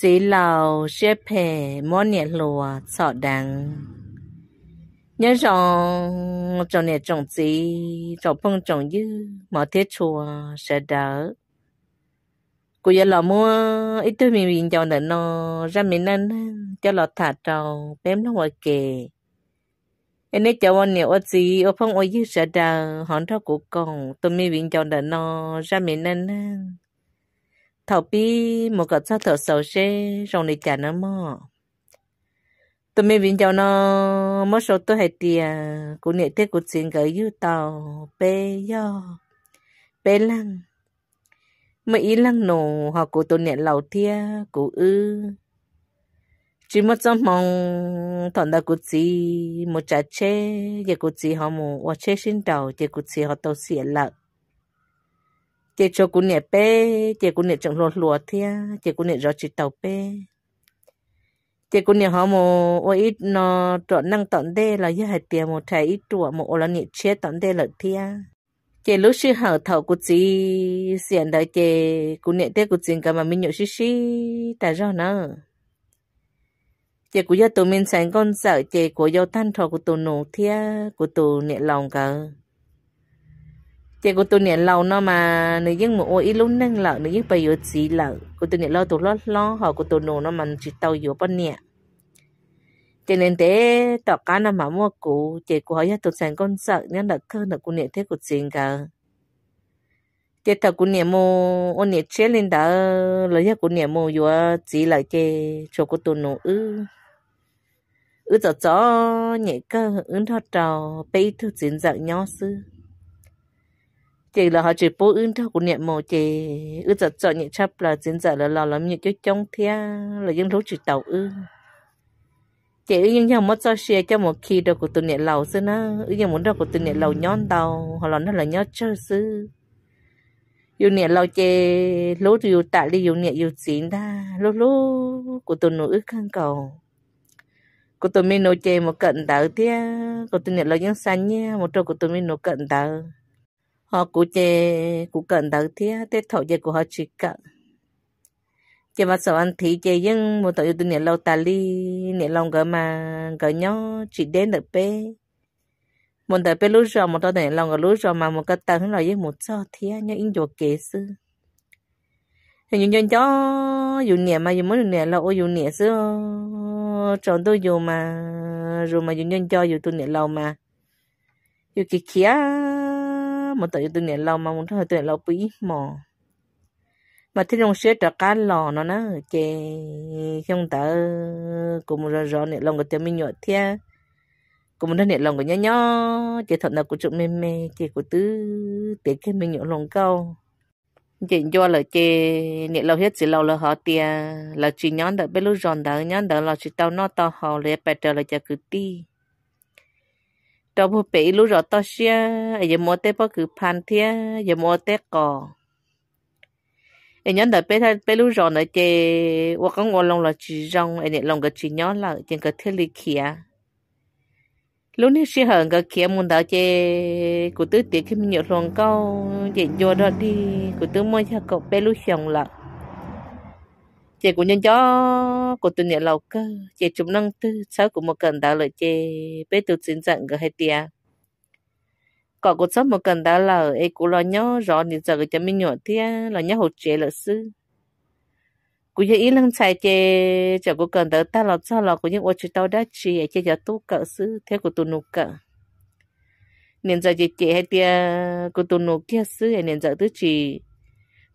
chỉ lầu xe phe mỗi niệm lùa sợ đắng nhớ rằng trong niệm trồng gì trong phong trồng dư mở thế chùa sẽ đỡ cô giờ lò mua ít thứ mình mình cho nữa nó ra mình ăn cho lò thả trầu bém nó ngoài kề em nói cho anh nhiều gì ở phong ở dư sẽ đỡ hòn thóc của con tôi mình mình cho nữa nó ra mình ăn thầu bi một cái sao thầu sâu xe rồi này trả nó mò tụi mình vinh cho nó mất số tôi hay tiền của nghệ tiết của chuyện gửi như tàu bê yo bê lăng mà ý lăng nổ họ của tụi nghệ lầu thia của ư chỉ một trong mong thằng đó của chị một trái chê giờ của chị họ một hoặc chê xin đầu giờ của chị họ tàu xỉa lợn chị cho cũng nhẹ bé chị cũng nhẹ trọng lột lúa thia chị cũng nhẹ rõ chị tàu bé chị cũng nhẹ họ mồ ôi ít nó trọn năng tận đê là như hạt tiền một thầy ít trụa một ô là nhẹ chế tận đê là thia chị lúc sư hở thầu của chị xiển đợi chị cũng nhẹ tê của chị cả mà mình nhậu xí xí tại do nữa chị của gia tụi mình sáng con sợ chị của giao than thọ của tụi nụ thia của tụi nhẹ lòng cả chị cô tôi nhận lâu nó mà nữ dân một ít lúc nâng lợ nữ dân bây giờ chỉ lợ cô tôi nhận lâu tôi lo lo họ cô tôi nổ nó mà chỉ tàu giờ bao nhiêu cho nên thế tỏ cá nó mà mua cụ chị cô hỏi tôi sang con sợ nên là cơ là cô nhận thế của chuyện cả chị thật cô nhận mua ô nhận chết lên đó lấy ra cô nhận mua vừa chỉ lại chị cho cô tôi nổ ư ư cho cho nhẹ cơ ư thoát trò bây thứ chuyện dở nhau xưa chỉ là họ chỉ bố ứng cho của niệm mồ chỉ ư giờ chọn những chấp là diễn giờ là lò lắm những cho trong thea là dân lúc chỉ tàu ư chỉ ư nhưng nhau mất cho xe cho một khi đâu của tụi niệm lầu xưa nó ư nhưng muốn đâu của tụi niệm lầu nhon tàu họ là nó là nhon chơi xưa yêu niệm lầu lố thì yêu tạ đi yêu niệm yêu chín ta lố lố của tụi nó ư khăn cầu của tụi mình nô chè một cận tàu thea của tụi niệm lầu dân san nha một trâu của tụi mình nô cận tàu họ cụ chè cụ cần đầu thế tết thọ chè của họ chỉ cả chè mà sợ ăn thì chè nhưng một tội tôi niệm lâu ta li niệm lòng gỡ mà gỡ nhó chỉ đến được bé một đời bé lú rồi một đôi niệm lòng gỡ lú rồi mà một cái tầng hướng lại với một so thế nhớ in đồ kế sư thì những nhân cho dù nhẹ mà dù muốn nhẹ lâu dù nhẹ sư chọn tôi dù mà dù mà dù nhân cho dù tôi nhẹ lâu mà dù kia kia mà tự tự niệm lâu mà muốn hơi tự niệm lâu bí mò mà thế trong xe trở cá lò nó nó chè không tớ cùng rồi rồi niệm lòng của tiêu mình nhọt thia cùng nó niệm lòng của nhó nhó chè thật là của trụ mê mê chè của tứ tiệt cái mình nhọt lòng câu chỉ do là chè niệm lâu hết chỉ lâu là họ tia là chỉ nhón đợi bên lúc giòn đợi nhón đợi là chỉ tao nó tao họ lấy bài trở là chè cứ ti đó bố bé lú rồi tao xia giờ mua té bao cứ pan thia giờ mua té cò anh nhớ đợi bé thay bé lú rồi nói chê hoặc có ngồi lòng là chỉ rong anh nhận lòng cái chỉ nhớ là trên cái thiết lý kia lú nãy xia hờn cái kia muốn đào chê cụ tứ tiệc khi mình nhận lòng câu dạy vô đó đi cụ tứ mua cho cậu bé lú xong lặng chị của nhân chó của tụi nhà lầu cơ chị chúng năng tư sáu của một cần đạo lợi chị bé tụi xin dặn gỡ hai tia có cuộc sống một cần đạo là ấy của lo nhó rõ thì giờ cho mình nhỏ tia là nhó hột chị là sư cũng những ý lăng xài chị chợ của cần đạo ta là cho là của những ô chị tao đã chị ấy chị giờ tu cỡ sư theo của tụi nụ cỡ nên giờ chị chị hai tia của tụi nụ kia sư nên giờ tứ chị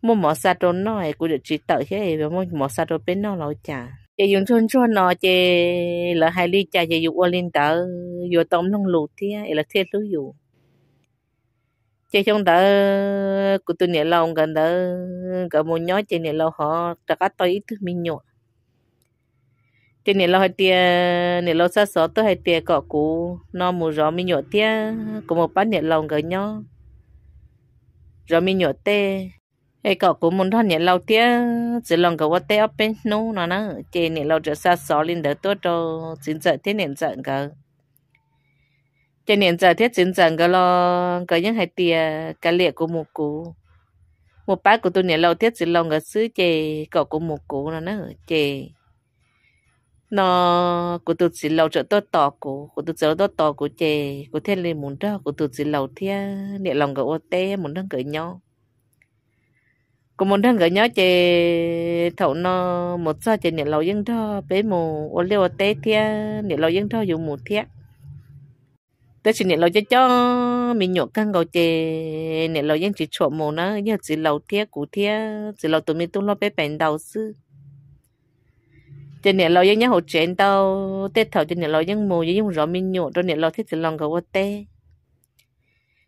mua mò sa đồ nó ấy cũng được chỉ tới thế và mua mò sa đồ bên nó lâu chả chị dùng chôn chôn nó chế là hai ly chả chị dùng lên tờ dùng tôm lông lụt thế ấy là thiết lúa dùng Chế trong tờ của tôi nhẹ lòng gần tờ cả một nhói chế nhẹ lâu họ tất cả tôi ít thứ mình nhộn Chế nhẹ lâu hai tia nhẹ lâu xa xó tôi hai tia cọ cũ nó mù rõ mình nhộn tia của một bát nhẹ lòng gần nhó, rồi mình nhộn tê ai cậu cũng muốn thằng nhẹ lâu tiếc chỉ lòng cậu té ở bên nô nó nó chị nhẹ lâu trở xa xó lên đỡ tốt cho chính giờ thế niệm giận cậu chị niệm giờ thế chính giận cậu lo cậu những hai tia cả liệt của một cụ một bác của tôi nhẹ lâu tiếc chỉ lòng cậu xứ chị cậu của một cụ nó nó chị nó của tôi chỉ lâu trở tốt tỏ của của tôi trở tốt tỏ của chị của thiên lên muốn đó của tôi chỉ lâu thế nhẹ lòng cậu té muốn đang cởi nhau cũng muốn thằng cái nhớ chơi thấu nó một sao chơi nhận lâu dân đó bé mù ô liu ô té thia nhận lâu dân đó dùng một thia tớ chỉ nhận lâu cho cho mình nhổ căng gầu chơi nhận lâu dân chỉ chỗ mù nó nhớ chỉ lâu thia cũ thia chỉ lâu tụi mình tung lo bé bèn đầu sư chơi nhận lâu dân nhớ hỗ trợ tao tết thầu chị nhận lâu dân mù dùng rõ mình nhổ rồi nhận lâu thiết chỉ lòng gầu ô té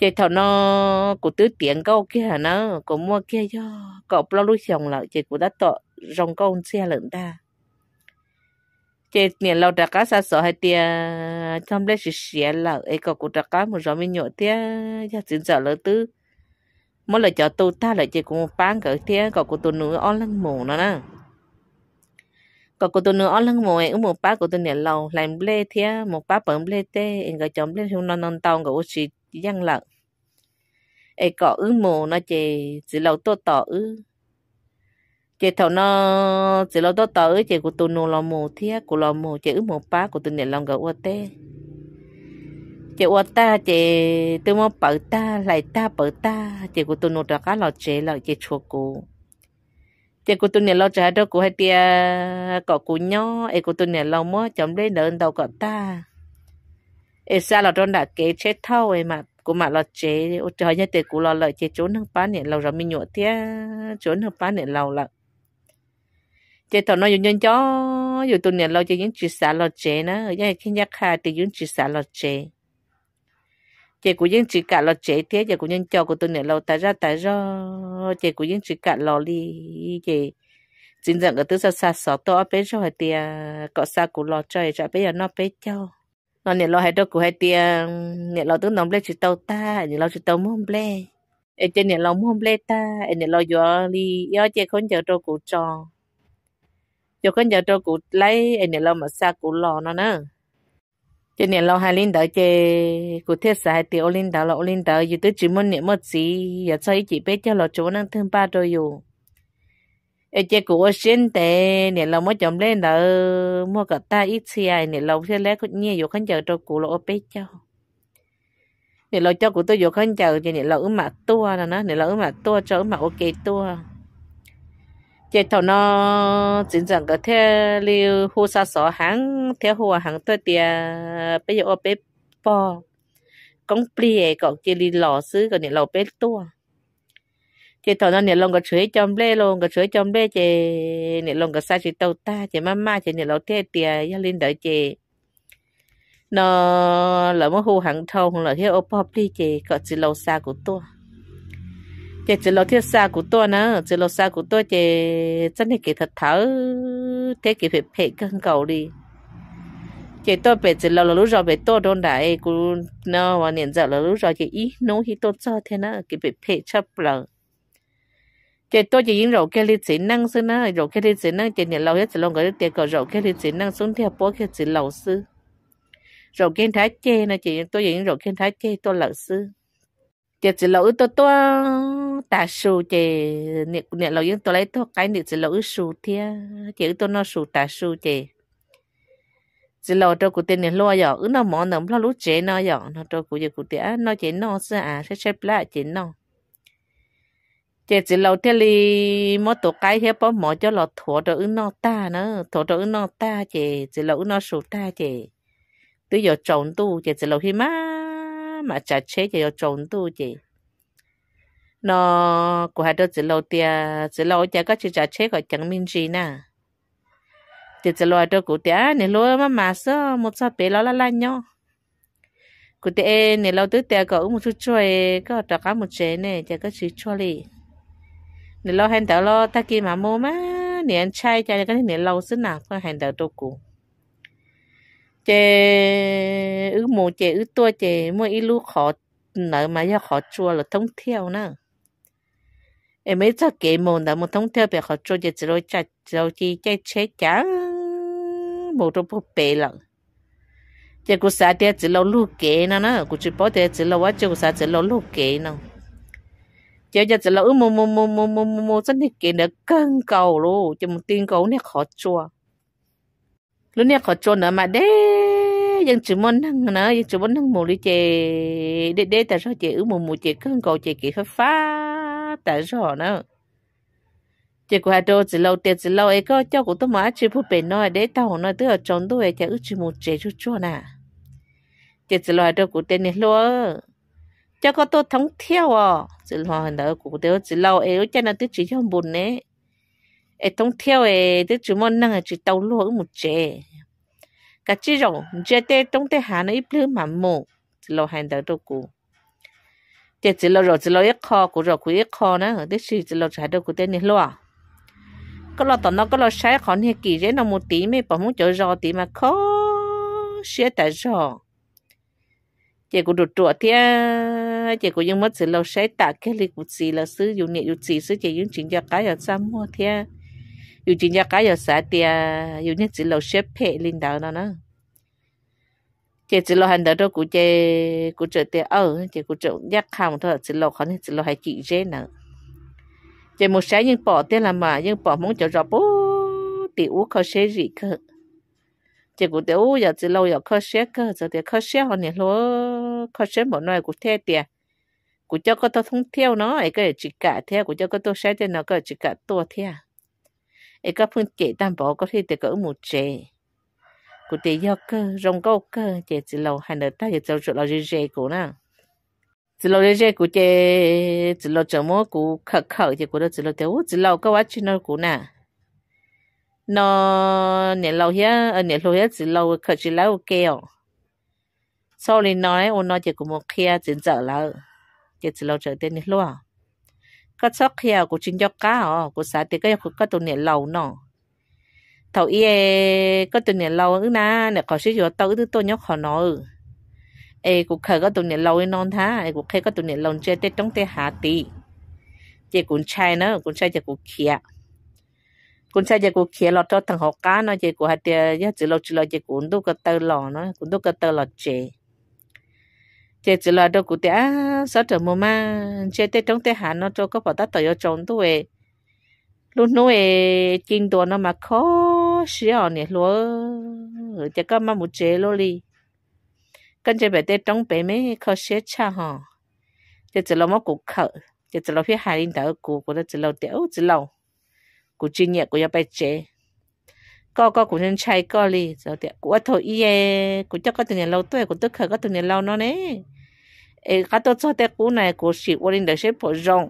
chơi thầu nó của tứ tiền câu kia hả nó của mua kia cho cậu lo lúc chồng lại chơi của đã tọ rong câu xe lợn ta chơi miền lâu đã cá xa sợ hay tia trong đấy chỉ xe là ấy cậu của đã cá một rõ mình nhộ tia cho chính sợ lỡ tứ mỗi lần cho tôi ta lại chơi một bán cỡ tia cậu của tôi nữa on lăng mồ nó nè cậu cô tôi nữa lăng mồ ứng một bác của tôi nè lâu làm lê thia một bác bấm lê tê anh gọi chồng lê hung non non tàu gọi chỉ dân lợ ấy có ứ mù nó chỉ chỉ lâu tốt tỏ ứ chỉ thầu nó chỉ lâu tốt tỏ ứ chỉ của tụi nó là mù thía của là mù chỉ ứ mù pá của tụi này lòng gỡ ô tê chị ô ta chị tôi muốn bảo ta lại ta bảo ta chị của tôi nô ra cá lò chế lò chị chua cô chị của tôi nè lò trả đâu cô hay tia cọ cô nhó, ấy của tôi nè lò mua chấm lấy đợn đầu cọ ta ê là trong đã kế chết thâu ấy mà cũng mà lo chế ô trời nhớ tiền cũng lợi chế trốn hàng bán này lâu rồi mình nhụa tía trốn hàng bán này lâu là chế thầu nó dùng nhân chó dù tuần này lâu chế những chuyện xả lo chế nó ở nhà khi nhắc hà thì những chuyện xả lo chế chế của những chuyện cả lo chế thế chế của nhân cho của tuần này lâu tại ra tại ra chế của những chuyện cả lo đi chế chính rằng ở tư xa xa xó to bé cho hỏi tiền có xa của lo chơi cho bé giờ bé cho nó nè lo hay đâu cũng hay tia nè lo tướng nông lê chỉ tàu ta nè lo chỉ tàu mông lê ở trên nè lo mông lê ta nè lo gió đi gió chơi con giờ đâu cũng tròn giờ con giờ đâu cũng lấy nè lo mà xa cũng lo nó nữa trên nè lo hai linh đỡ chơi cũng thiết sai tia linh đỡ lo linh đỡ giờ tới chỉ muốn nè mất gì giờ sao chỉ biết cho lo chỗ năng thương ba rồi dù ở chế của xin tệ nè lâu mới chồng lên nợ mua cả ta ít xì ai nè lâu sẽ lấy cũng nhiều khán chờ cho cụ lộ bế cho nè lâu cho cụ tôi vô khán chờ cho nè lâu ứng mặt tua nè nó nè lâu ứng mặt tua cho ứng mặt ok tua chế thầu nó chính rằng cái thể lưu hồ sa sọ hàng theo hồ hàng tôi tiền bây giờ ô bé bò công plie còn chế li lò xứ còn nè lâu bé tua chị thọ nó nè lòng cái chuối chấm lê lòng cái chuối chấm lê chị nè lòng cái sao chị tàu ta chị má má chị nè lòng thế tiề gia linh đợi chị nó là một hồ hàng thâu là theo ô pop đi chị có chỉ lâu xa của tôi chị chỉ lâu thiết xa của tôi nữa chỉ lâu xa của tôi chị chân này kỳ thật thở thế kỳ phải phê cân cầu đi chị tôi về chỉ lâu là lúc rồi về tôi đôn đại cô nó và niệm giờ là lúc rồi chị ý nấu thì tôi cho thế nữa kỳ phải phê chấp lần chế tôi chỉ những rổ cái đi chỉ năng sư nó rổ cái đi chỉ năng chế nhận lâu hết rồi người tiền có rổ cái đi chỉ năng xuống theo bố cái chỉ lâu sư rổ kiến thái chê nó chỉ tôi những rổ kiến thái chê tôi lợ sư chế chỉ lâu tôi tôi tà sù chế nhận nhận lâu những tôi lấy tôi cái nhận chỉ lâu sù thia chế tôi nó sù tà sù chế chỉ lâu tôi cũng tiền nhận lo giờ nó mỏ nó lo lú chế nó giờ nó tôi cũng giờ cũng tiền nó chế nó sẽ à sẽ sẽ lại chế nó chị chỉ lâu thế li mất tổ cái hết bỏ mỏ cho lọ thổ cho ứng nó ta nữa thổ cho ứng nó ta chị chỉ lâu nó sụt ta chị tự giờ trộn tu chị chỉ lâu khi má mà chả chế chị giờ trộn tu chị nó của hai đứa chỉ lâu tia chỉ lâu chả có chỉ chả chế khỏi chẳng minh gì nè chị chỉ lâu đứa của tia nên lối mà mà sơ một sao bé lo la la nhau của tia nên lâu tới tia có một chút chơi có đặc cá một chế này, chả có chị cho 你老汉头咯，他给妈妈嘛，你安拆家里个你老是哪块汉头多古？这有毛这有多这，莫一路好，那嘛要好做了通跳呢。哎，没这给毛那么通跳别好做，就只能在只能去在车讲，毛都不白了。这个啥的只能路给呢呢，估计包的只能我这个啥只能路给呢。giờ giờ chỉ là ư mù mù mù mù mù mù mù chân đi kể nữa cân cầu luôn chứ một tiền cầu này khó chua lúc này khó chua nữa mà đế dân chỉ muốn thằng nữa dân chỉ muốn thằng mù đi chơi đế đế tại sao chơi ư mù mù chơi cân cầu chơi kỹ khá phá tại sao nữa chè qua hai chỉ lâu tiền chỉ lâu ấy có cho của tôi mà chỉ phụ bền nói để tao nói tức ở trong tôi chè ư chỉ một chè chút chua nè chè chỉ lâu hai đô của này luôn cho có tôi thống theo à chỉ lo hình đó cũng đều chỉ lo ấy cho nên tôi chỉ cho buồn nè ấy thống theo ấy tôi chỉ muốn năng chỉ tàu lúa một chế cả chỉ rồi chế tê thống tê hà nó ít lứa mà mù chỉ lo hình đó đâu cũng thế chỉ lo rồi chỉ lo ít kho cũng rồi cũng ít kho nữa tôi chỉ chỉ lo trái đâu cũng tên này lo có lo tao nó có lo sai khó như kỳ thế nó một tí mấy bảo muốn chỗ rồi tí mà khó xé tại rồi chị cũng được trộn thế ha chị cũng ยัง mất sự lâu sẽ tạ cái lịch của chị là sư dùng nhẹ dùng chị sư chị dùng chính gia cái ở sao mua thế dùng chính gia cái ở xã thì dùng nhẹ chị lâu sẽ phê lên đầu nó nó, chị chỉ lo hành đó của chị của chị thì ở chị của chị giác hàng thôi chỉ lo khó chỉ lo hay chị dễ nữa chị một sai nhưng bỏ tiền là mà nhưng bỏ muốn cho rõ bố thì u khó sẽ gì cơ chị của tiểu giờ chỉ lâu giờ khó sẽ cơ giờ thì khó sẽ họ nhìn lo khó sẽ một nơi của thế tiền กูเจ้าก็ต้องท่องเที่ยวเนาะไอ้ก็จิกะเที่ยวกูเจ้าก็ต้องใช้เนาะก็จิกะตัวเที่ยวไอ้ก็เพิ่งเจตันบอกก็ที่แต่ก็อุ้มเจกูเตยก็รงก็ก็เจจิเราหันเดต้าเจจิเราเราเจเจกูนะจิเราเจเจกูเจจิเราจะมัวกูขัดขัดเจกูเดจิเราแต่โอ้จิเราก็วัดชินกูน่ะนอเนี่ยเราเฮียเนี่ยเราเฮียจิเราขัดจิเราเกี่ยว sau này nói ôn nói chỉ có một kia chiến trợ là giờ chỉ lâu trở tên này luôn cái sóc kia của chính cho cá họ của xã thì cái cái tụi này lâu nọ thầu ye cái tụi này lâu ứ na, nè có sử dụng tàu thứ tôi nhóc họ nó ê của khởi cái tụi này lâu non thá ê của khởi cái tụi này lâu chơi tết trong tết hạ tì chỉ cũng chai nữa cũng chai chỉ cũng khía, cũng chai chỉ cũng khía lọt cho thằng họ cá nó chỉ cũng hạt tiền chỉ lâu chỉ lâu chỉ cũng đâu cái tơ lọ nó cũng đâu cái tơ lọ chơi thế chỉ là đâu cụ thể sao trời mồm mà chế tết trong tết hạn nó cho có bảo tát tới trồng tuổi luôn nuôi kinh đồ nó mà khó xíu nè lúa chỉ ừ, có mà một chế lô đi cần chế bé tết trong bé mấy khó xíu cha hả thế chỉ là mất cụ khở thế chỉ là phía hai linh tử cụ của nó chỉ là tiểu chỉ là cụ chuyên nghiệp của phải bé chế có có cũng nên chạy có li rồi thì của thôi ye của chắc có từng nhà lâu tuổi của tức khởi có từng nhà lâu nó nè ê cả tôi cho tết cũ này của sĩ quân để xếp phổ rong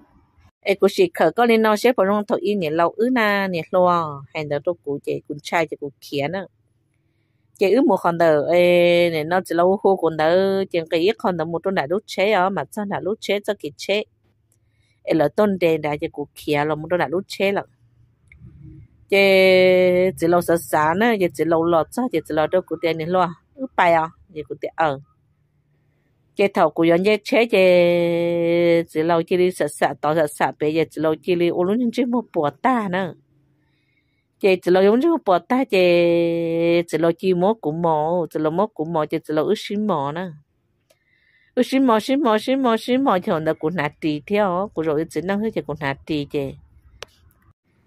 ê của sĩ khởi có nên nó xếp phổ rong thôi nhà lâu ứ na nhà lo hẹn đó tôi của chị cũng chạy chị cũng kia nữa chị ứ một con đầu ê này nó chỉ lâu khô con đầu chị cái ít con đầu một tuần đã lúc chế ở mà sao đã lúc chế cho kịp chế ê là tuần đen đã chị cũng kia là một tuần đã lúc chế rồi ye chỉ lâu sợ sáng nữa giờ chỉ lâu lọt sao giờ chỉ lâu đâu cũng tiền nữa, lo ứ bài à ye cũng tiền ở ye thầu cũng yon ye chế ye chỉ lâu chỉ đi sợ sợ tỏ sợ sợ bây giờ chỉ lâu chỉ đi ôn những chuyện một bỏ ta nữa ye chỉ lâu những chuyện một bỏ ta ye chỉ lâu chỉ mua cũng mò chỉ lâu mua cũng mò ye chỉ lâu ứ xin mò nữa ứ xin mò xin mò xin mò xin mò thì nó cũng nạt tì theo cũng rồi chỉ năng hết chỉ cũng nạt tì chứ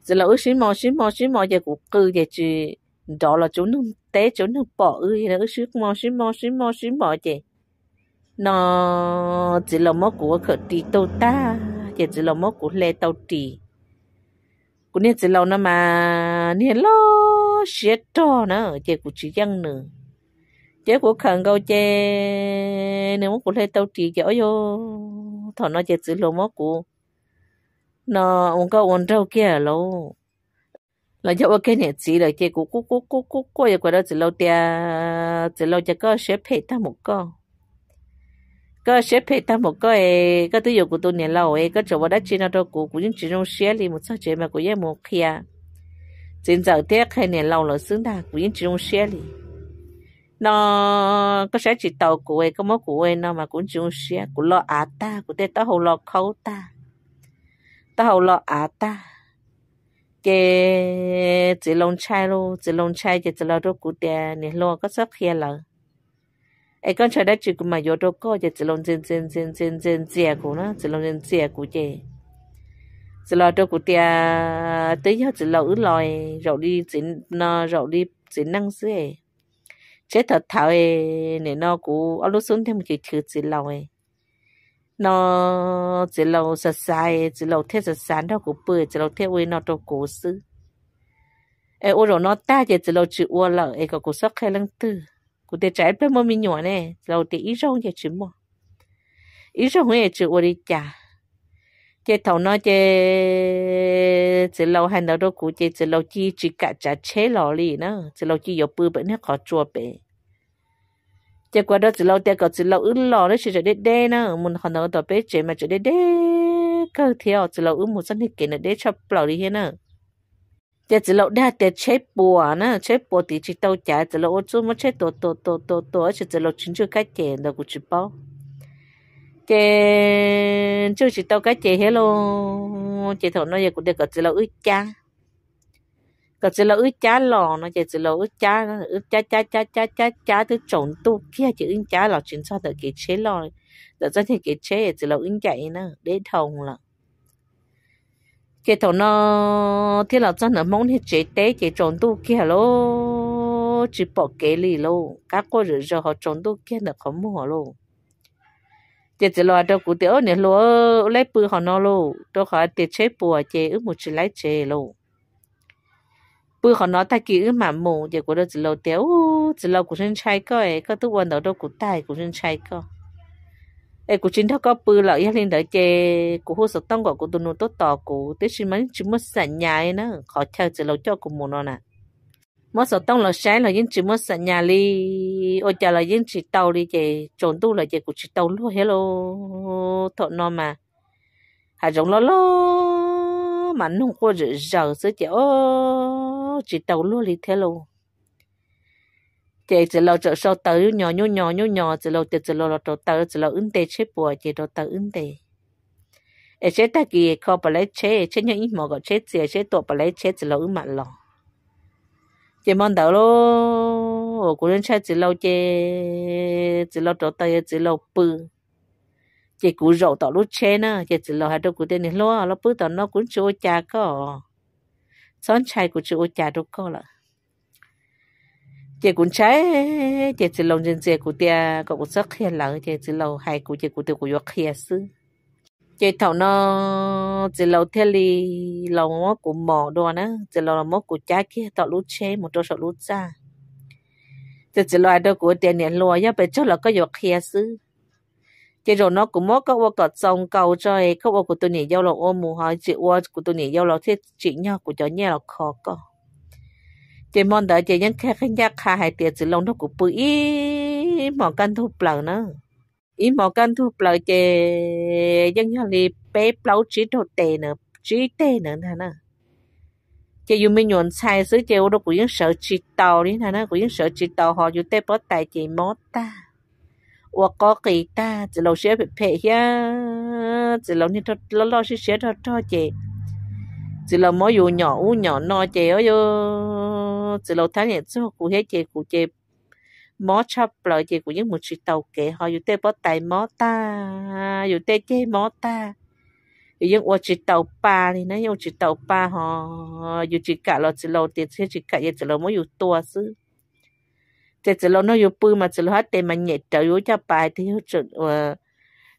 giờ là ước sĩ mò sĩ mò sĩ mò giờ cũng cứ giờ chỉ đó là chỗ nung té chỗ nung bỏ ư là ước sĩ mò sĩ mò sĩ mò sĩ mò giờ nó chỉ là mò của khởi đi tàu ta giờ chỉ là mò của lê tàu đi cũng nên chỉ là nó mà nên lo sẽ to nữa giờ cũng chỉ dân nữa giờ cũng khẩn câu chế nếu mà của lê tàu trì giờ ôi thằng nó chế chỉ là mò của nó ông có ông đâu kia lâu là cho ông cái này chỉ là cái cú cú cú cú cú cú giờ qua đó chỉ lâu tia chỉ lâu cho cái sẽ phải tham một cái, cái sẽ phải tham một con ấy có tôi dùng của tôi 年老 ấy có chỗ vào đó chỉ nó đâu cú cũng những chỉ trong xe thì một số chế mà cũng gì một kia chính giờ tiếc hay 年老了 xứng đà cũng những chỉ trong xe thì nó có sẽ chỉ tàu của ấy có mối của ấy nó mà cũng chỉ trong xe của lo à ta của tê tao hồ lo khâu ta tao lo à ta cái chỉ lông chai luôn chỉ lông chai chỉ chỉ lo đồ cụ tiền nè lo có sắp kia là ai con chơi đã chỉ mà vô đồ có chỉ chỉ lông chân chân chân chân chân chia cụ nó chỉ lông chân chia cụ chơi chỉ lo đồ cụ tiền tới giờ chỉ lo ứ lòi rồi đi chỉ nó rồi đi chỉ năng sữa chế thật thảo ấy nè nó cụ ở lúc xuống thêm một cái chữ chỉ lo ấy nó chỉ lâu sợ sai chỉ lâu thế sợ sán đâu cũng bự chỉ lâu thế với nó đâu cố xứ, ê ô rồi nó ta chỉ chỉ lâu chữ ô lợ ê có cố sốc hay lăng tư cố để trái bên mông mi nhỏ nè chỉ lâu để ít rong chỉ chịu mò ít rong cũng chữ ô đi chả chỉ thầu nó chỉ chỉ lâu hay nó đâu cố chỉ chỉ lâu chỉ chỉ cả trái chế lò lì nữa chỉ lâu chỉ có bự bên nó khó chua bên chỉ qua đó chỉ lâu tiền có chỉ lâu ứ lò đấy chỉ cho đế đế nữa mình họ nói tập bé chỉ mà cho đế đế cơ theo chỉ lâu ứ một sân thì kể nữa đế cho bảo đi hết nữa chỉ chỉ lâu đa tiền chế bùa nữa chế bùa thì chỉ tàu trả chỉ lâu chú mới chế tổ tổ tổ tổ tổ chỉ chỉ lâu chính chưa cái tiền đâu cũng chỉ bao chỉ chỉ tàu cái tiền hết luôn chỉ thầu nói vậy cũng được có chỉ lâu ứ cha ก็จะเราอึจ้าหล่อนะจะจะเราอึจ้านะอึจ้าจ้าจ้าจ้าจ้าจ้าตัวจงตู้ kia chỉ อึจ้าหล่อ chính xác được cái chế lo được ra thì cái chế chỉ là ứng chạy nữa để thùng là cái thùng nó thì là chân là mong thì chế tế chế trộn tu kia lô chỉ bỏ cái lì lô các cô rửa rồi họ trộn tu kia được không mua lô chế chỉ là đâu cụ tiểu này lô lấy bự họ nó lô đâu họ tiệt chế bùa chế ước một chỉ lấy chế lô bữa họ nói ta kỹ mà mù giờ của đó chỉ lâu téo chỉ lâu của sinh trai có ấy có quan đầu đâu của tài của sinh trai có ấy của chính thao có bữa là yên lên đợi chè hồ sơ tông của của tôi nuôi tốt tỏ của tết sinh mấy chỉ mất sẵn nhà nữa họ chờ chỉ lâu cho của mù nó nè mất sổ tông là sáng là yên chỉ mất sẵn nhà đi ôi chả là yên chỉ tàu đi chè trốn là chè của tàu luôn hello thọ nó mà hà giống lo lo mà nung qua rửa rửa sữa chè ô nó chỉ tàu luôn lý thế luôn chị chỉ lo cho sau tớ nhỏ nhỏ nhỏ nhỏ nhỏ chỉ lo chỉ lo lo chỗ tớ chỉ lo ứng tê chế bùa chỉ lo tớ ứng tê ở chế ta kỳ khó bà lấy chế chế nhau ít mò gọi chế gì chế tổ bà lấy chế chỉ lo ứng mặt lo chị mong tớ lo của nên chế chỉ lo chế chỉ lo chỗ tớ chỉ lo bự chị cú rậu tỏ lúc chế nữa chị chỉ lo hai đôi cú tên này lo lo bự tỏ nó cũng chưa cha có son chai của chú cha đâu có là chị cũng trái chị chỉ lòng dân chị của tia có một giấc hiền lỡ chị chỉ lâu hay của chị của tia của giấc khía sư chị thầu nó chị lâu theo li lâu mó của mỏ đồ nữa chị lâu là mốt của trái kia tạo lút chế một trâu sợ lút cha chị chỉ loại đâu của tiền nè lùa ya bây chỗ là có giấc khía sư chỉ rồi nó cũng mất các ô cọt sông cầu cho ấy các ô của tôi nhảy giao lộ ôm mù hỏi chị ô của tôi nhảy giao lộ thiết chị nhau của cháu nhà là khó có chỉ mong đợi chỉ nhân khác khinh giác khai hai tiệt chỉ lòng nó của bự ý mỏ căn thu bờ nữa ý mỏ căn thu bờ chỉ dân nhà li bé plau chỉ đồ tệ nữa chỉ tệ nữa thà nè chỉ dùng mình nhuận sai xứ chỉ ô đó cũng những sợ chỉ tàu đi thà nè cũng những sợ chỉ tàu họ dùng tê bớt tài chỉ mót ta 我搞给他，只老些陪呀，只老你他老老是些他他姐，只老没有鸟乌鸟那姐哟，只老他也做古些姐古姐，没吃不了姐古也没吃到给哈，有得不带毛大，有得姐毛大。有我只豆巴哩，那有只豆巴哈，有只 cá 了，只老点，只只 cá 也只老没有多是。这只老那有不嘛，只老还得嘛热着有叫白的有着我，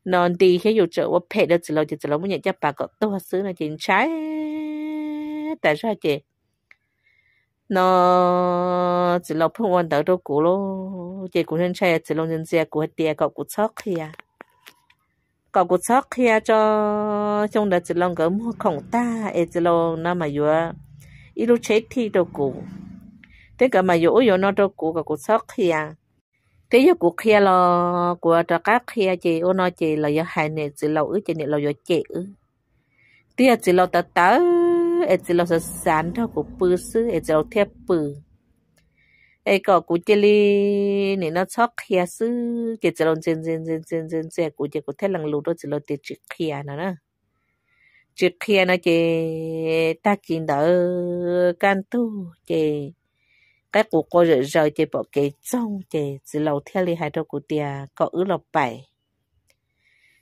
那地还有着我配的只老就只老不热叫白个多少呢？警察，但是还得。nó chỉ lo phong quan tới đâu cũ lô chỉ cũng nên chơi chỉ lo nhân xe của tiề cậu cũng sót kia cậu cũng sót kia cho trong đó chỉ lo lâu gấm khổng ta ấy chỉ lo nó mà vừa ít lúc chết thì đâu cũ thế cái mà dỗ dỗ nó cho cụ cái cụ sót kia thế giờ cụ kia lo, của cho các kia à chị ô nó chị là giờ hai nè chị lâu ứ chị nè lâu giờ chị ứ tiếc chị lâu tớ tớ ấy chị lâu sẵn cho cụ bự sư ấy chị lâu thiệp bự ấy có cụ chị li nè nó sót kia sư à chị chị lâu zen zen zen zen zen zen cụ chị cụ thế lằng lù đó chị lâu tiệt chị kia nữa nè chị kia nó chị ta kinh đỡ can tu chị cái cụ coi rồi rồi thì bỏ cái trong thì chỉ lâu theo đi hai đôi cụ tia có ứ lọ bảy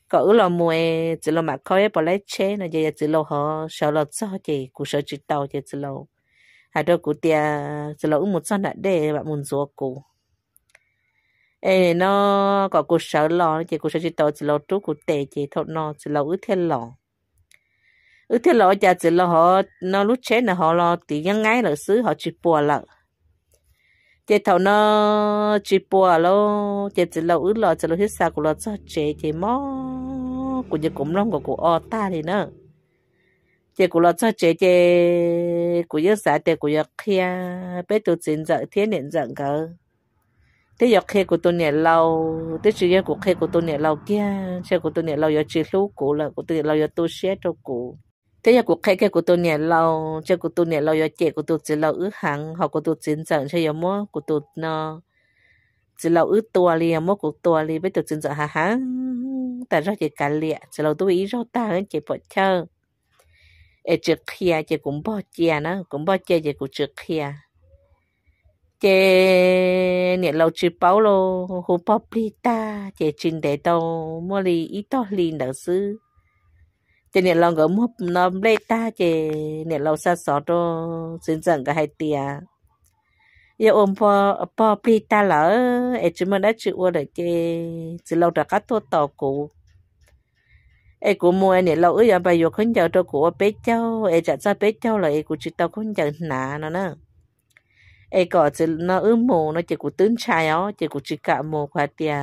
có ứ lọ mùa chỉ lâu mà coi bỏ lấy chế nó giờ chỉ lâu họ sợ lọ cho thì cụ sợ chỉ tàu thì chỉ lâu hai đôi cụ tia chỉ lâu một son đã để bạn muốn rửa cụ ê nó có cụ sợ lọ thì cụ sợ chỉ tàu chỉ lâu trú cụ tệ thì thôi nó chỉ lâu ứ theo lọ ứ theo lọ giờ chỉ lâu họ nó lúc chế là họ lo thì nhắn ngay là xứ họ chỉ bỏ lợ chế thầu nó chỉ bùa lo chế chỉ lâu ướt lo chỉ lâu hết sao của lo cho chế chế mò, của như cũng long của của o ta thì nó, chế của lo cho chế chế của như sao chế của như kia bé tụi chín giờ thiên niệm giờ cơ thế giờ khi của tôi niệm lâu thế chỉ giờ của khi của tôi niệm lâu kia chế của tôi niệm lâu giờ chỉ lúc của là của tôi niệm lâu giờ tôi sẽ cho của thế giờ cuộc khai cái của tôi nè, lâu cho của tôi nè, lâu giờ trẻ của tôi chỉ lâu ứ hàng họ của tôi chính chẳng cho giờ mua của tôi nó chỉ lâu ứ tua li mua của tua li bây giờ chính chẳng hà hà ta ra chỉ cả lẹ chỉ lâu tôi ý rau ta chỉ bỏ chơi ở trước kia chỉ cũng bỏ chia nó cũng bỏ chia chỉ cũng trước kia chỉ nhẹ lâu chỉ bảo lô hồ bỏ plita chỉ trình để tàu mua li ít to li đỡ xứ cho nên lòng gỡ múp nó lấy ta chè nên lòng xa xó cho xin dần cái hai tia giờ ôm po po pli ta lỡ ấy chỉ mình đã chịu được chè chỉ lâu đã cắt tôi tàu cũ ấy cũng mua nên lâu ấy bây giờ không giờ cho của bé cháu ấy chả ra châu là lại cũng chỉ tao không giờ nà nó nữa ấy có chỉ nó ướm mù nó chỉ của tướng chai ó chỉ của chỉ cả mù khoa tia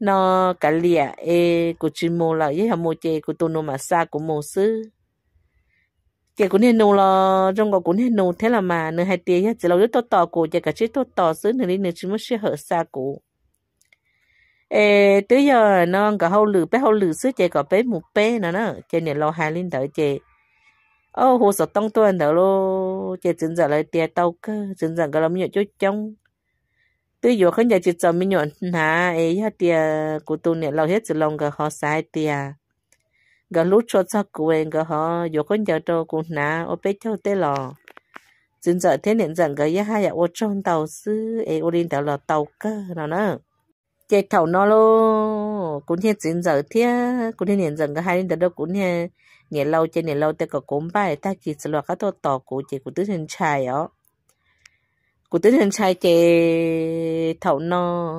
nó cả lìa e của chim mô là với hàm mô chè của tôi nó mà xa của mô sư chè của nên nô là trong gọi của nên nô thế là mà nửa hai tia chỉ là đứa to to của chè cả chị to to sư nửa đi nửa chim mới sẽ hở xa của ê tới giờ nó cả hậu lử bé hậu lử sư chè cả bé một bé nữa nữa chè này lo hai linh tới chè ô hồ sọ tông tuần đó lô chè chân giả lại tia tàu cơ chân giả cả làm nhiều chỗ trong tôi yêu khán giả chỉ cho mình nhận nhà, ấy hết tiề của tôi nè lâu hết chỉ lòng cái họ sai tiề cái lúc cho cho quên cái họ yêu khán giả đâu cũng nhà, ở bên chỗ tê lò chính giờ thế nên rằng cái nhà hay ở trong tàu sư ấy ở trên tàu là tàu cơ nào nữa chạy thầu nó lô cũng thế chính giờ thế cũng thế nên rằng cái hai đến đâu cũng thế nhẹ lâu trên nhẹ lâu tê có cốm bài ta chỉ sợ cái tổ tàu của chỉ của tứ sinh trai đó cụ tính hình sai chè thầu nó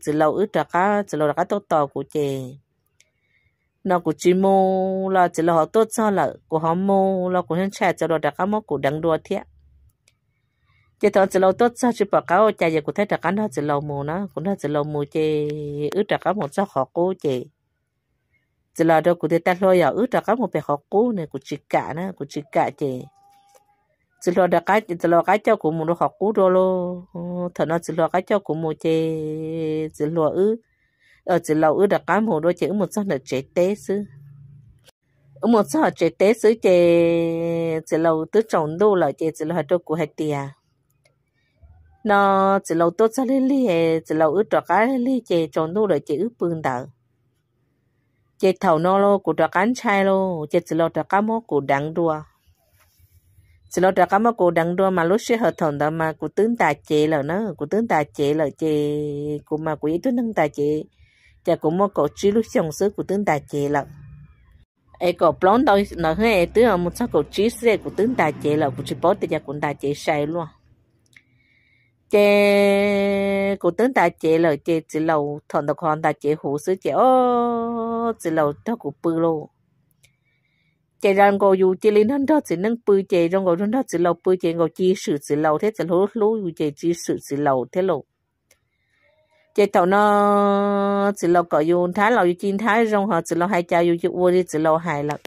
chỉ lâu ướt ra cá chỉ lâu ra cá tốt to của chè nó cụ chỉ mô là chỉ lâu họ tốt sao là cụ họ mô là cụ hình sai chỉ lâu ra cá mô cụ đắng đua thiệt chỉ thọ chỉ lâu tốt sao chỉ bảo cáo chè giờ cụ thấy ra cá nó chỉ lâu mù nó cũng nó chỉ lâu mù chè ướt ra cá một số họ cố chè chỉ lâu đó cụ thấy ta lo giờ à, ướt ra cá một bè họ cố này cụ chỉ cả nó cụ chỉ cả chè chỉ lo đặt cái chỉ lo cái cho của mồ nó học cú rồi lo thằng nó chỉ lo cái cho của mồ chơi, chỉ lo ư ở chỉ lo ư đặt cái mồ đó chơi một sao là chế tế sư một sao chế tế sư chơi, chỉ lo tứ trồng đô là chơi chỉ lo hạt của hạt tiền nó chỉ lo tốt sao lên li chỉ lo ư đặt cái li chơi trồng đô là chơi ư bưng đỡ chơi thầu nó lo của đặt cái chai lo chơi chỉ lo đặt cái món của đắng đua xin lỗi trả cảm ơn cô đặng đua mà lúc xưa hợp thằng đó mà cô tướng tài chị là nó cô tướng tài chị là chị cô mà cô ý tướng nâng tài chị chả cô mua cổ trí lúc xong sứ cô tướng tài chị là ai có plon đâu nói hơi ai tướng ở một số cổ trí xe cô tướng tài chị là cô chỉ bỏ tiền cho cô tài chị xài luôn chê cô tướng tài chị là chê chỉ lâu thằng đó còn tài chị hủ xứ chê ô chỉ lâu đó cô bự luôn chạy ra ngồi dù chỉ lên hơn đó chỉ nâng bự chạy trong ngồi hơn đó chỉ lâu bự chạy ngồi chi sự chỉ lâu thế chỉ lú lú dù chạy chi sự chỉ lâu thế lâu chạy tàu nó chỉ lâu có dù thái lâu dù chín thái trong họ chỉ lâu hai cha dù chỉ uo đi chỉ lâu hai lần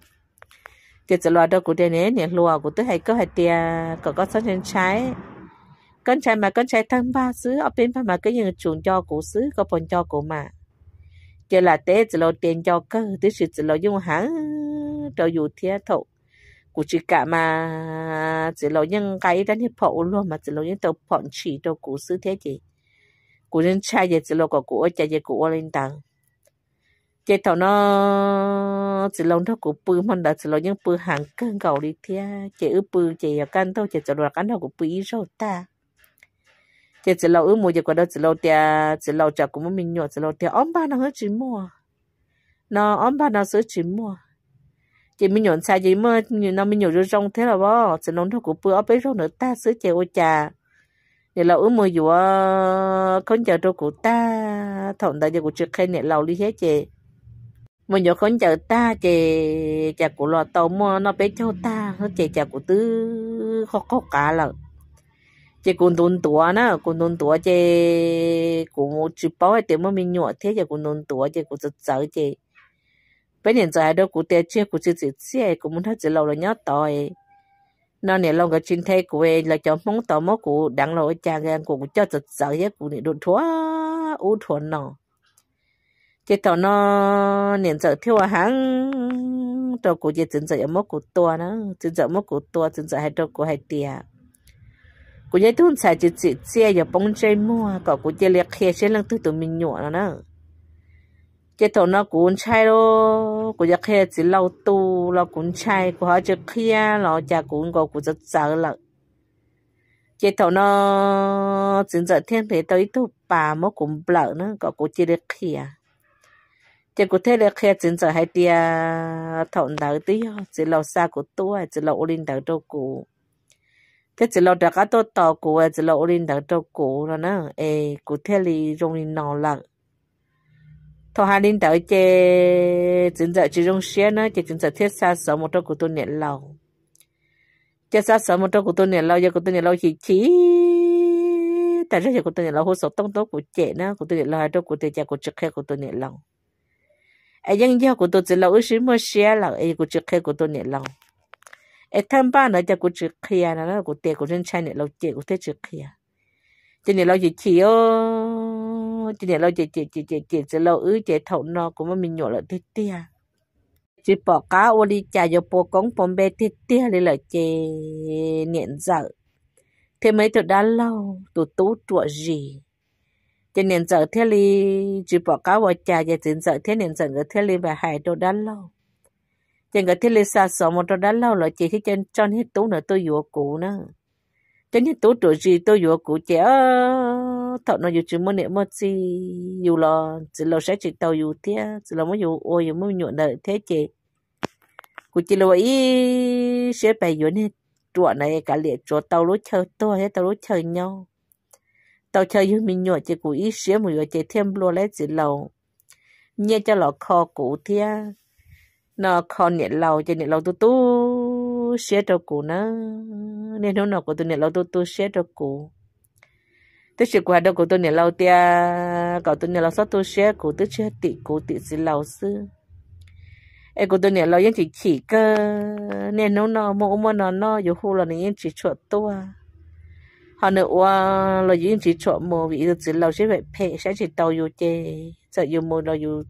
chạy chỉ lâu đó của đây này nè lúa của tôi hay có hai tia có có sáu chân trái con trai mà con trai thăng ba xứ ở bên phải mà cái những chuồng cho của xứ có phần cho của mà chạy là té chỉ lâu tiền cho cơ thứ sự chỉ lâu dùng hẳn trở dù thế thổ cụ chỉ cả mà chỉ lo nhân cái đánh hiệp phụ luôn mà chỉ lo những tàu phỏng chỉ đâu cụ sư thế gì cụ nhân trai gì chỉ lo có cụ cha gì cụ lên tầng chế thầu nó chỉ lo nó cụ bự mình đã chỉ lo những bự hàng cân cầu đi thế chế ư bự chế ở căn đâu chế chỉ lo căn đâu cụ bự ít rồi ta chế chỉ lo ư mua chế qua đâu chỉ lo tia chỉ lâu chả cũng mình nhọ chỉ lo tia ông ba nó hết chín mua nó ông ba nó sửa chín mua chị mình nhọn xa gì mà nó nhổn rồi rong thế là bó sẽ nón thôi của bữa bấy rong nữa ta sứ chè ô trà để lâu ướm mùi dù con chờ đâu của ta thọn tại giờ của trước khen này lâu đi hết chị mà nhổ con chờ ta chị chả của lo tàu mà nó bé cho ta nó chị chả của tư khó khó cả là chị cũng tốn tủa nó cũng tốn tủa chị cũng chụp bao hay tiếng mà mình nhỏ thế giờ cũng tốn tủa chị cũng giật sợ chị bây giờ giờ đó cũng tê chưa cũng chưa chỉ xe cũng muốn thấy chỉ lâu rồi nhớ tội nó nè lâu cái chuyện thay của em là cho mong tò mò cụ đang lo cha gan cụ cho thật sợ hết cũng nè đột thua u thua nó chỉ tao nó niệm giờ thiếu hàng tao cụ chỉ chính giờ mất cụ tua nó chính giờ mất cụ tua chính giờ hai tao cụ hai tia cụ nhớ tuôn xài chỉ chỉ xe giờ bông chơi mua cậu cụ chỉ liệt khe xe lăng tư tụi mình nhọ nó chế tổ nó cuốn chai đó cũng giờ khi chỉ lâu tu là cuốn chai của họ trước khía, nó chả cuốn có cũng rất sợ là chế tổ nó chính giờ thiên thế tới tu bà mà cũng lỡ nó có cũng chỉ được khía. à chế cũng thế được khía chính giờ hay tia thọn đầu tí chỉ lâu xa của tu chỉ lâu lên đầu đâu cũng thế chỉ lâu đã cả tôi tàu của chỉ lâu lên đầu đâu cũng rồi nè, ê cũng thế thì rong đi nào lặng thọ hà linh đạo chế chính giờ chỉ dùng xe nữa chế chính giờ thiết xa số một trong của tôi nhận lâu chế xa số một trong của tôi nhận lâu giờ của tôi nhận lâu chỉ chỉ tại sao giờ của tôi nhận lâu hồ sơ tông tố của chế nữa của tôi nhận lâu hai trong của tôi chế của trực khe của tôi nhận lâu ai dân giao của tôi chỉ lâu ít mua xe lâu ai của trực khe của tôi nhận lâu ai tham ba nữa chế của trực khe nữa của tiền của trên chai nhận lâu chế của thế trực khe cho nên lâu chỉ chỉ ô chỉ để lo chỉ chỉ chỉ chỉ chỉ chỉ lo ư chỉ thầu nó cũng mà mình nhổ lại thế tia chỉ bỏ cá ô đi chả cho bỏ cống bỏ bê thế tia đi lại chỉ niệm dở thế mấy tụi đã lâu tụi tú trụa gì cho nên dở thế li chỉ bỏ cá vào chả giờ chỉ dở thế nên dở người thế li và hại tụi đã lâu chẳng người thế li xa xó một tụi đã lâu là chỉ khi chân chân hết tú nữa tôi vừa cũ nữa chân hết tú trụa gì tôi vừa cũ trẻ thọ nó dù chỉ muốn niệm mất gì dù là chỉ là sẽ chỉ tàu dù thế chỉ là mới dù ôi dù muốn nhuận đợi thế chị cụ chỉ là ý sẽ bày dù nên chuột này cả liệt chỗ tàu lối chơi to thế tàu lối chơi nhau tàu chơi như mình nhuận chỉ cụ ý sẽ một người thêm lo lấy chỉ lầu nhẹ cho lọ kho cụ thế nó kho nhẹ lầu cho nhẹ lầu tu tu sẽ cho cụ nó nên nó nào của tôi nhẹ lầu tu tu sẽ cho cụ tôi chỉ qua đâu của tôi nè lâu tia cậu tôi nè lâu sót tôi sẽ của tôi chưa tị của tị gì lâu sư, em của tôi nè lâu yên chỉ chỉ cơ nên nó nó mua mua nó nó dù khu là nên chỉ chuột tôi họ nữa qua là yên chỉ chuột mua vì chỉ lâu sẽ phải phe sẽ chỉ tàu dù chê sợ dù mua là dù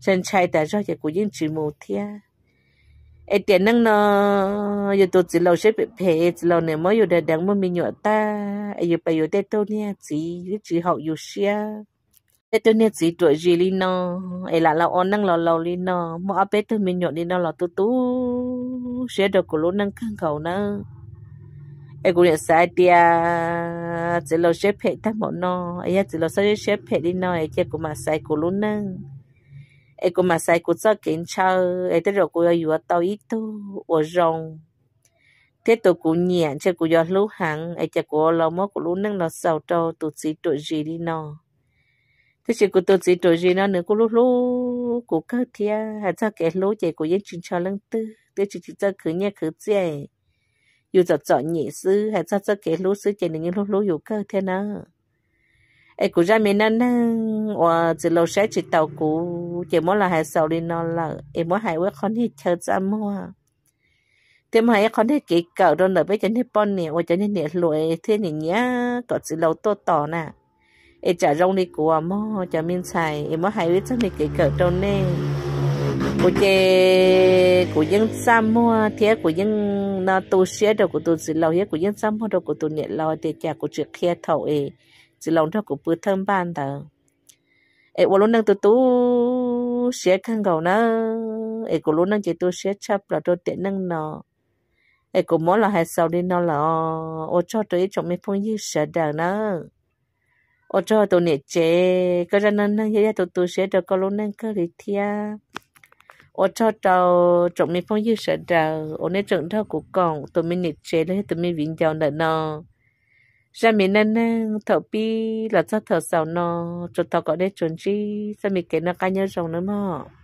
chân chay tại do chỉ của yên chỉ mua thiệt ai tiền năng nó giờ tôi chỉ lâu xếp phê chỉ lâu này mới giờ đã đắng mà mình nhọ ta ai giờ bây giờ để tôi nha chỉ chỉ học yêu xia để tôi nha chỉ tuổi gì đi nó ai là lâu năng lâu lâu đi nó mà ở bên tôi mình nhọ đi nó là tôi tú xia được của lỗ năng khăn khẩu nó ai cũng nhận sai tia chỉ lâu xếp phê thắc bọn nó ai giờ chỉ lâu xếp phê đi nó ai chơi cũng mà sai của lỗ năng ai cũng mà sai cũng cho kiến chào ai tới rồi cũng yêu tao ít tu ở rong thế tôi cũng nhẹ, cho cũng yêu lú hàng ai chắc cũng lâu mất cũng lú nâng nó sau trâu tụt gì tụt gì đi nó thế chỉ cũng tụt gì tụt gì nó nữa cũng lú lú cũng cơ thia hay cho cái lú chạy cũng yên chuyện cho lưng tư thế chỉ chỉ cho cứ nhẹ cứ chạy yêu cho chọn nhị sư hay cho cho cái lú sư chạy những lú lú yêu cơ thế nào ai cũng ra mình nên và chỉ lâu sẽ chỉ tàu cũ chỉ muốn là hai sầu đi nó là em muốn hai với con thì chơi ra mua thế mà hai con thì kỹ cỡ đó là bây chân thì bọn nè và chân nên nè lụi thế này nhá có chỉ lâu to to nè em trả rong đi của mò, cho mình xài em muốn hai với cho mình kỹ cỡ đâu nè của chị của dân sam mua thế của dân nó tu sửa đồ của tu chỉ lâu hết của dân sam mua đồ của tu nè lo thì trả của chuyện kia thầu ấy chỉ lòng cho cũng bữa thân ban tờ ê ô luôn đang tụ tụ xé khăn gầu nó ê cô luôn đang chỉ tụ xé chắp là tôi tiện năng nọ ê cô mỗi là hai sau đi nó là ô cho tôi chồng mấy phong như sợ đàn nó ô cho tôi nè chế cái ra năng năng nhẹ tụ tụ xé được cô luôn đang cơ lý thia ô cho tàu chồng mấy phong như sợ đàn ô nè trận thao của con tôi mình nè chế lấy tôi mình vĩnh giàu nợ nọ ra mình nên thở pi là cho thở sầu nó cho thở có để chuẩn chi ra mình kể nó cá nhau rồng nữa mà